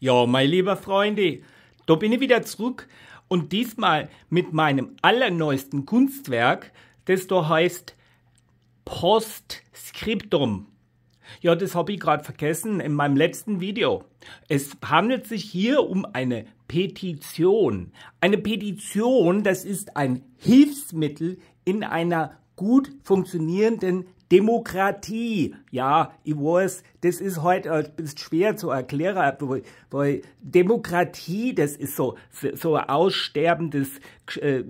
Ja, mein lieber Freunde, da bin ich wieder zurück und diesmal mit meinem allerneuesten Kunstwerk, das da heißt Postscriptum. Ja, das habe ich gerade vergessen in meinem letzten Video. Es handelt sich hier um eine Petition. Eine Petition, das ist ein Hilfsmittel in einer gut funktionierenden Demokratie. Ja, ich weiß, das ist heute ist schwer zu erklären, weil Demokratie, das ist so, so ein aussterbendes äh,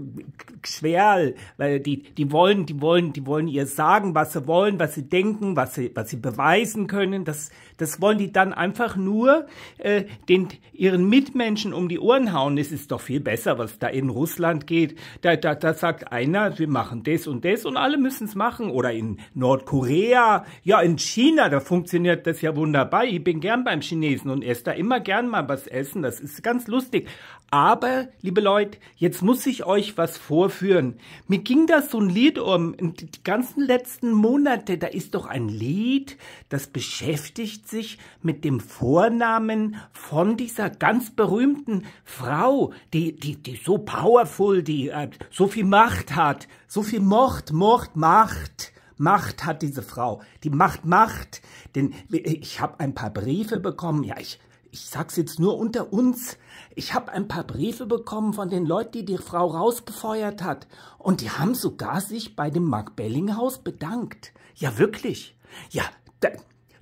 Schwerl, weil die, die wollen, die wollen, die wollen ihr sagen, was sie wollen, was sie denken, was sie, was sie beweisen können. Das, das wollen die dann einfach nur äh, den, ihren Mitmenschen um die Ohren hauen. Es ist doch viel besser, was da in Russland geht. Da, da, da sagt einer, wir machen das und das und alle müssen es machen. Oder in Nordkorea, ja, in China, da funktioniert funktioniert das ja wunderbar. Ich bin gern beim Chinesen und esse da immer gern mal was essen. Das ist ganz lustig. Aber, liebe Leute, jetzt muss ich euch was vorführen. Mir ging da so ein Lied um. Die ganzen letzten Monate, da ist doch ein Lied, das beschäftigt sich mit dem Vornamen von dieser ganz berühmten Frau, die, die, die so powerful, die äh, so viel Macht hat, so viel Mord, Mord, Macht. Macht hat diese Frau. Die macht Macht. Denn ich habe ein paar Briefe bekommen. Ja, ich, ich sag's jetzt nur unter uns. Ich habe ein paar Briefe bekommen von den Leuten, die die Frau rausgefeuert hat. Und die haben sogar sich bei dem Mark Bellinghaus bedankt. Ja, wirklich. Ja, da,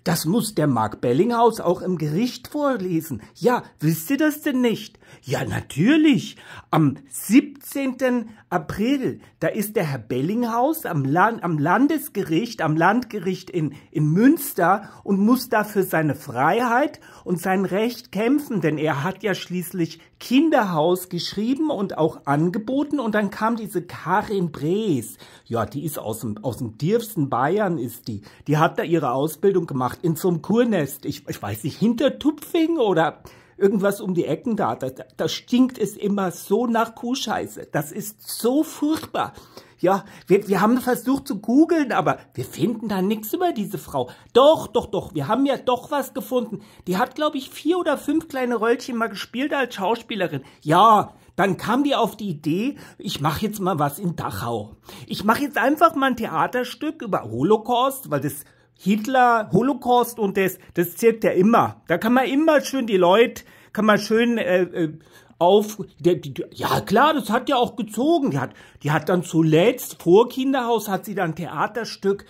das muss der Mark Bellinghaus auch im Gericht vorlesen. Ja, wisst ihr das denn nicht? Ja, natürlich. Am 17. April, da ist der Herr Bellinghaus am, Land, am Landesgericht, am Landgericht in, in Münster und muss dafür seine Freiheit und sein Recht kämpfen, denn er hat ja schließlich Kinderhaus geschrieben und auch angeboten und dann kam diese Karin Brees. Ja, die ist aus dem, aus dem tiefsten Bayern, ist die. Die hat da ihre Ausbildung gemacht in so einem Kurnest. Ich, ich weiß nicht, hinter Tupfing oder irgendwas um die Ecken da, da, da stinkt es immer so nach Kuhscheiße. Das ist so furchtbar. Ja, wir, wir haben versucht zu googeln, aber wir finden da nichts über diese Frau. Doch, doch, doch, wir haben ja doch was gefunden. Die hat, glaube ich, vier oder fünf kleine Röllchen mal gespielt als Schauspielerin. Ja, dann kam die auf die Idee, ich mache jetzt mal was in Dachau. Ich mache jetzt einfach mal ein Theaterstück über Holocaust, weil das Hitler, Holocaust und das, das zirkt ja immer. Da kann man immer schön die Leute, kann man schön äh, äh auf, die, die, ja klar, das hat ja auch gezogen. Die hat, die hat dann zuletzt vor Kinderhaus hat sie dann Theaterstück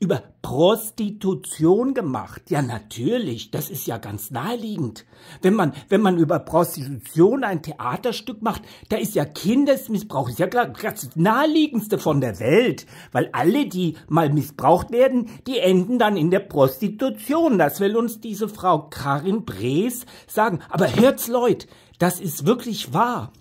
über Prostitution gemacht. Ja, natürlich, das ist ja ganz naheliegend. Wenn man, wenn man über Prostitution ein Theaterstück macht, da ist ja Kindesmissbrauch, ist ja das naheliegendste von der Welt. Weil alle, die mal missbraucht werden, die enden dann in der Prostitution. Das will uns diese Frau Karin Brees sagen. Aber hört's, Leute, das ist wirklich wahr.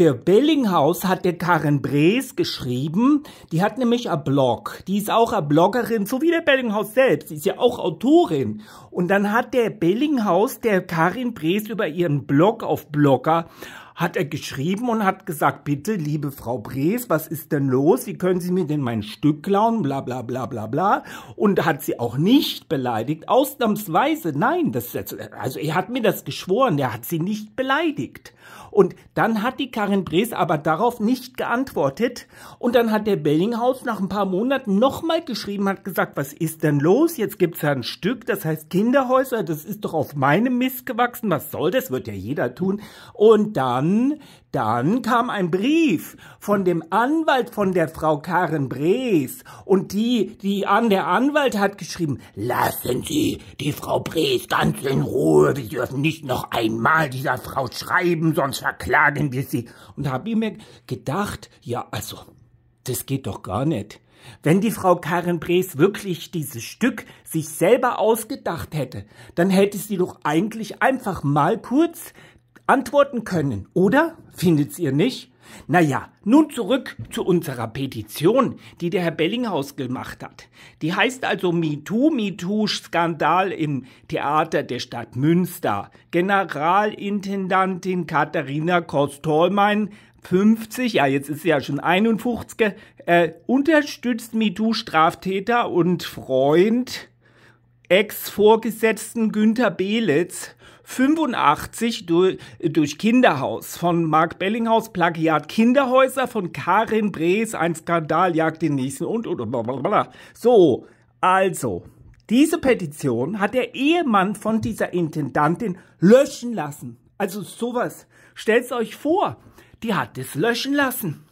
Der Bellinghaus hat der Karen Brees geschrieben. Die hat nämlich ein Blog. Die ist auch eine Bloggerin, so wie der Bellinghaus selbst. Die ist ja auch Autorin. Und dann hat der Bellinghaus der Karin Brees über ihren Blog auf Blogger hat er geschrieben und hat gesagt, bitte, liebe Frau Brees, was ist denn los? Wie können Sie mir denn mein Stück klauen? Bla bla bla bla bla. Und hat sie auch nicht beleidigt, ausnahmsweise. Nein, das, also er hat mir das geschworen, er hat sie nicht beleidigt. Und dann hat die Karin Brees aber darauf nicht geantwortet. Und dann hat der Bellinghaus nach ein paar Monaten nochmal geschrieben, hat gesagt, was ist denn los? Jetzt gibt's ja ein Stück, das heißt Kinderhäuser, das ist doch auf meinem Mist gewachsen, was soll das? Wird ja jeder tun. Und dann dann, dann kam ein Brief von dem Anwalt von der Frau Karen Brees und die, die an der Anwalt hat geschrieben, lassen Sie die Frau Brees ganz in Ruhe, wir dürfen nicht noch einmal dieser Frau schreiben, sonst verklagen wir sie. Und habe ich mir gedacht, ja, also, das geht doch gar nicht. Wenn die Frau Karen Brees wirklich dieses Stück sich selber ausgedacht hätte, dann hätte sie doch eigentlich einfach mal kurz antworten können, oder? Findet ihr nicht? Naja, nun zurück zu unserer Petition, die der Herr Bellinghaus gemacht hat. Die heißt also MeToo, MeToo-Skandal im Theater der Stadt Münster. Generalintendantin Katharina Kost-Tolmein, 50, ja jetzt ist sie ja schon 51, äh, unterstützt MeToo-Straftäter und Freund Ex-Vorgesetzten Günter Behlitz 85 durch, durch Kinderhaus von Mark Bellinghaus, Plagiat Kinderhäuser von Karin Brees, ein Skandal jagt den nächsten und, und, und bla. So, also, diese Petition hat der Ehemann von dieser Intendantin löschen lassen. Also sowas. Stellt's euch vor, die hat es löschen lassen.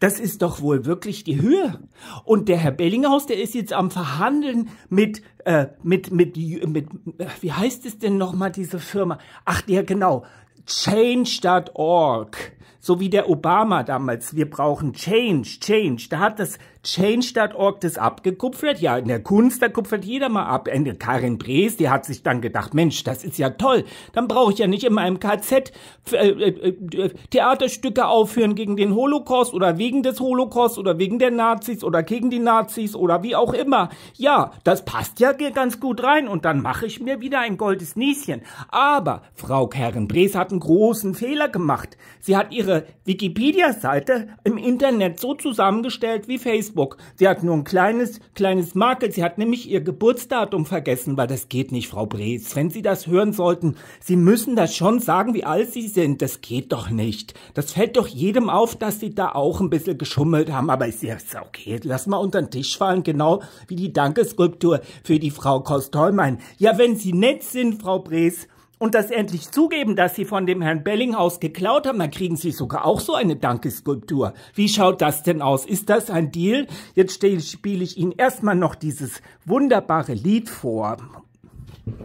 Das ist doch wohl wirklich die Höhe. Und der Herr Bellinghaus, der ist jetzt am Verhandeln mit, äh, mit, mit, mit, äh, wie heißt es denn nochmal diese Firma? Ach, der genau, change.org so wie der Obama damals, wir brauchen Change, Change. Da hat das Change.org das abgekupfert. Ja, in der Kunst, da kupfert jeder mal ab. Und Karin Brees, die hat sich dann gedacht, Mensch, das ist ja toll. Dann brauche ich ja nicht in meinem KZ äh, äh, äh, Theaterstücke aufführen gegen den Holocaust oder wegen des Holocaust oder wegen der Nazis oder gegen die Nazis oder wie auch immer. Ja, das passt ja ganz gut rein und dann mache ich mir wieder ein goldes Nieschen. Aber Frau Karin Brees hat einen großen Fehler gemacht. Sie hat ihre unsere Wikipedia-Seite im Internet so zusammengestellt wie Facebook. Sie hat nur ein kleines, kleines Makel. Sie hat nämlich ihr Geburtsdatum vergessen, weil das geht nicht, Frau Brees. Wenn Sie das hören sollten, Sie müssen das schon sagen, wie alt Sie sind. Das geht doch nicht. Das fällt doch jedem auf, dass Sie da auch ein bisschen geschummelt haben. Aber ist ja okay. Lass mal unter den Tisch fallen, genau wie die Dankeskulptur für die Frau Kostolmein. Ja, wenn Sie nett sind, Frau Brees, und das endlich zugeben, dass sie von dem Herrn Bellinghaus geklaut haben, dann kriegen sie sogar auch so eine Dankeskulptur. Wie schaut das denn aus? Ist das ein Deal? Jetzt spiele ich Ihnen erstmal noch dieses wunderbare Lied vor.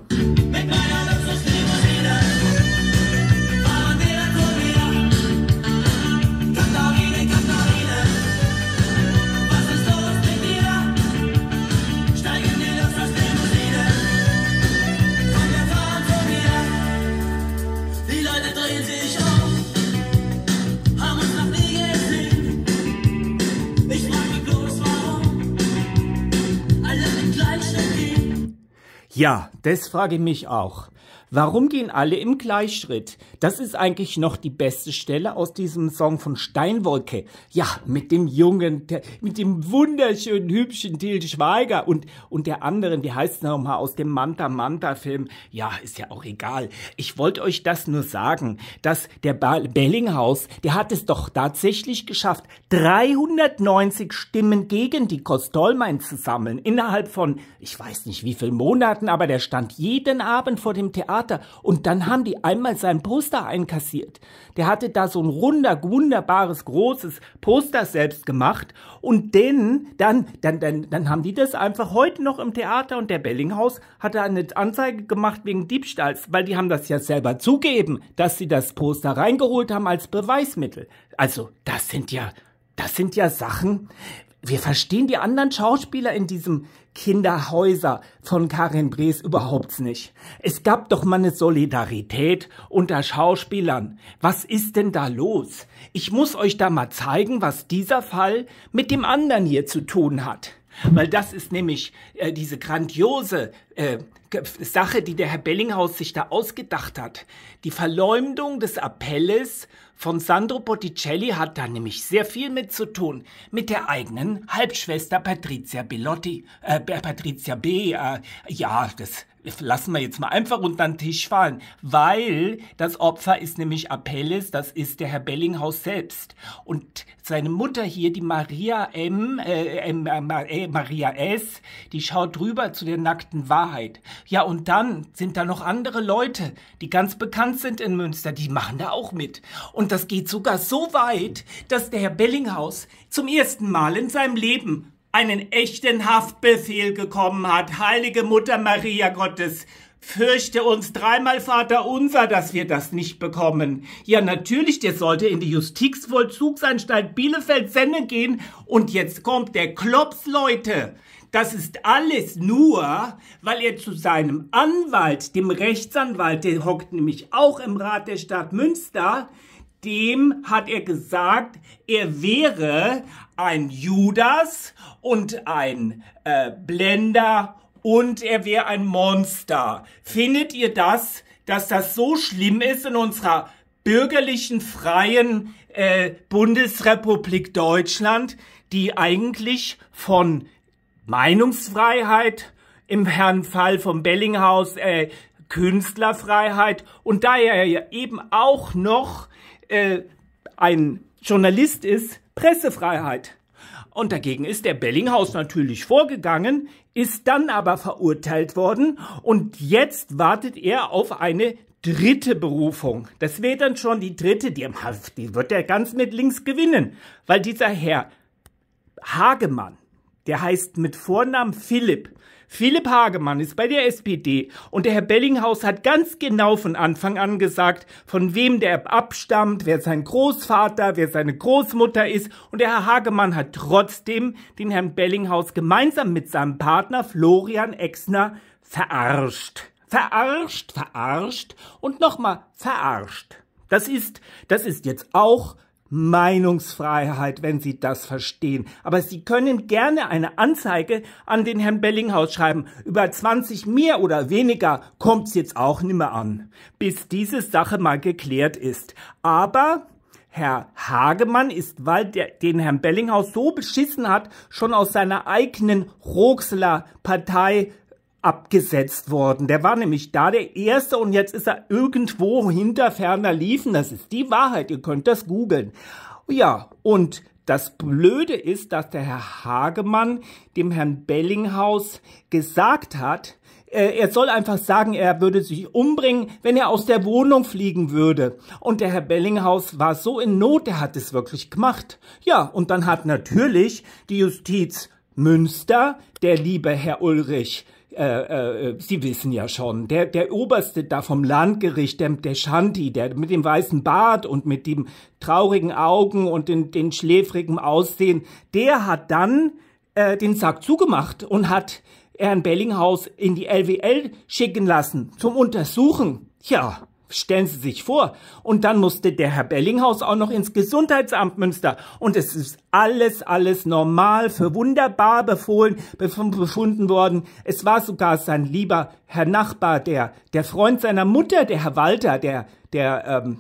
Mit meiner Ja, das frage ich mich auch. Warum gehen alle im Gleichschritt? Das ist eigentlich noch die beste Stelle aus diesem Song von Steinwolke. Ja, mit dem jungen, mit dem wunderschönen, hübschen Til Schweiger und, und der anderen, wie heißt es nochmal, aus dem Manta Manta Film. Ja, ist ja auch egal. Ich wollte euch das nur sagen, dass der ba Bellinghaus, der hat es doch tatsächlich geschafft, 390 Stimmen gegen die Kostolmein zu sammeln. Innerhalb von, ich weiß nicht wie vielen Monaten, aber der stand jeden Abend vor dem Theater. Und dann haben die einmal sein Poster einkassiert. Der hatte da so ein runder, wunderbares, großes Poster selbst gemacht. Und denen, dann, dann, dann, dann haben die das einfach heute noch im Theater. Und der Bellinghaus hat da eine Anzeige gemacht wegen Diebstahls, weil die haben das ja selber zugeben, dass sie das Poster reingeholt haben als Beweismittel. Also, das sind ja, das sind ja Sachen, wir verstehen die anderen Schauspieler in diesem Kinderhäuser von Karin Brees überhaupt nicht. Es gab doch mal eine Solidarität unter Schauspielern. Was ist denn da los? Ich muss euch da mal zeigen, was dieser Fall mit dem anderen hier zu tun hat. Weil das ist nämlich äh, diese grandiose äh, Sache, die der Herr Bellinghaus sich da ausgedacht hat. Die Verleumdung des Appelles von Sandro Botticelli hat da nämlich sehr viel mit zu tun. Mit der eigenen Halbschwester Patrizia Bellotti, äh, Patrizia B., äh, ja, das lassen wir jetzt mal einfach unter den Tisch fallen, weil das Opfer ist nämlich Apelles, das ist der Herr Bellinghaus selbst. Und seine Mutter hier, die Maria M, äh, äh, äh, Maria S, die schaut drüber zu der nackten Wahrheit. Ja, und dann sind da noch andere Leute, die ganz bekannt sind in Münster, die machen da auch mit. Und das geht sogar so weit, dass der Herr Bellinghaus zum ersten Mal in seinem Leben einen echten Haftbefehl gekommen hat. Heilige Mutter Maria Gottes, fürchte uns dreimal Vater unser, dass wir das nicht bekommen. Ja, natürlich, der sollte in die Justizvollzugsanstalt Bielefeld-Senne gehen und jetzt kommt der Klops, Leute. Das ist alles nur, weil er zu seinem Anwalt, dem Rechtsanwalt, der hockt nämlich auch im Rat der Stadt Münster, dem hat er gesagt, er wäre ein Judas und ein äh, Blender und er wäre ein Monster. Findet ihr das, dass das so schlimm ist in unserer bürgerlichen, freien äh, Bundesrepublik Deutschland, die eigentlich von Meinungsfreiheit im Herrn Fall vom Bellinghaus äh, Künstlerfreiheit und da er ja eben auch noch äh, ein Journalist ist, Pressefreiheit. Und dagegen ist der Bellinghaus natürlich vorgegangen, ist dann aber verurteilt worden und jetzt wartet er auf eine dritte Berufung. Das wäre dann schon die dritte, die, die wird er ganz mit links gewinnen, weil dieser Herr Hagemann, der heißt mit Vornamen Philipp, Philipp Hagemann ist bei der SPD und der Herr Bellinghaus hat ganz genau von Anfang an gesagt, von wem der abstammt, wer sein Großvater, wer seine Großmutter ist und der Herr Hagemann hat trotzdem den Herrn Bellinghaus gemeinsam mit seinem Partner Florian Exner verarscht. Verarscht, verarscht und nochmal verarscht. Das ist, das ist jetzt auch Meinungsfreiheit, wenn Sie das verstehen. Aber Sie können gerne eine Anzeige an den Herrn Bellinghaus schreiben. Über 20 mehr oder weniger kommt's jetzt auch nimmer an, bis diese Sache mal geklärt ist. Aber Herr Hagemann ist, weil der, den Herrn Bellinghaus so beschissen hat, schon aus seiner eigenen Roxler Partei abgesetzt worden. Der war nämlich da der Erste und jetzt ist er irgendwo hinter ferner Liefen. Das ist die Wahrheit. Ihr könnt das googeln. Ja, und das Blöde ist, dass der Herr Hagemann dem Herrn Bellinghaus gesagt hat, äh, er soll einfach sagen, er würde sich umbringen, wenn er aus der Wohnung fliegen würde. Und der Herr Bellinghaus war so in Not, er hat es wirklich gemacht. Ja, und dann hat natürlich die Justiz Münster, der liebe Herr Ulrich, äh, äh, äh, Sie wissen ja schon, der, der Oberste da vom Landgericht, der, der Shanti, der mit dem weißen Bart und mit dem traurigen Augen und den, den schläfrigen Aussehen, der hat dann äh, den Sack zugemacht und hat Herrn Bellinghaus in die LWL schicken lassen zum Untersuchen. Ja, Stellen Sie sich vor. Und dann musste der Herr Bellinghaus auch noch ins Gesundheitsamt Münster. Und es ist alles, alles normal für wunderbar befohlen, befunden worden. Es war sogar sein lieber Herr Nachbar, der, der Freund seiner Mutter, der Herr Walter, der, der, ähm,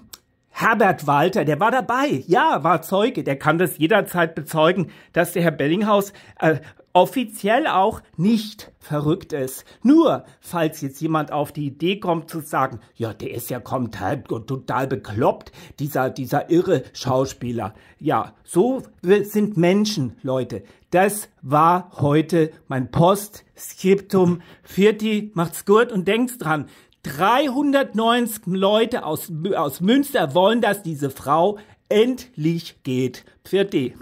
Herbert Walter, der war dabei, ja, war Zeuge, der kann das jederzeit bezeugen, dass der Herr Bellinghaus äh, offiziell auch nicht verrückt ist. Nur, falls jetzt jemand auf die Idee kommt zu sagen, ja, der ist ja komplett total bekloppt, dieser, dieser irre Schauspieler. Ja, so sind Menschen, Leute. Das war heute mein Postskriptum. Vierti, macht's gut und denkt's dran. 390 Leute aus, aus Münster wollen, dass diese Frau endlich geht. Für die.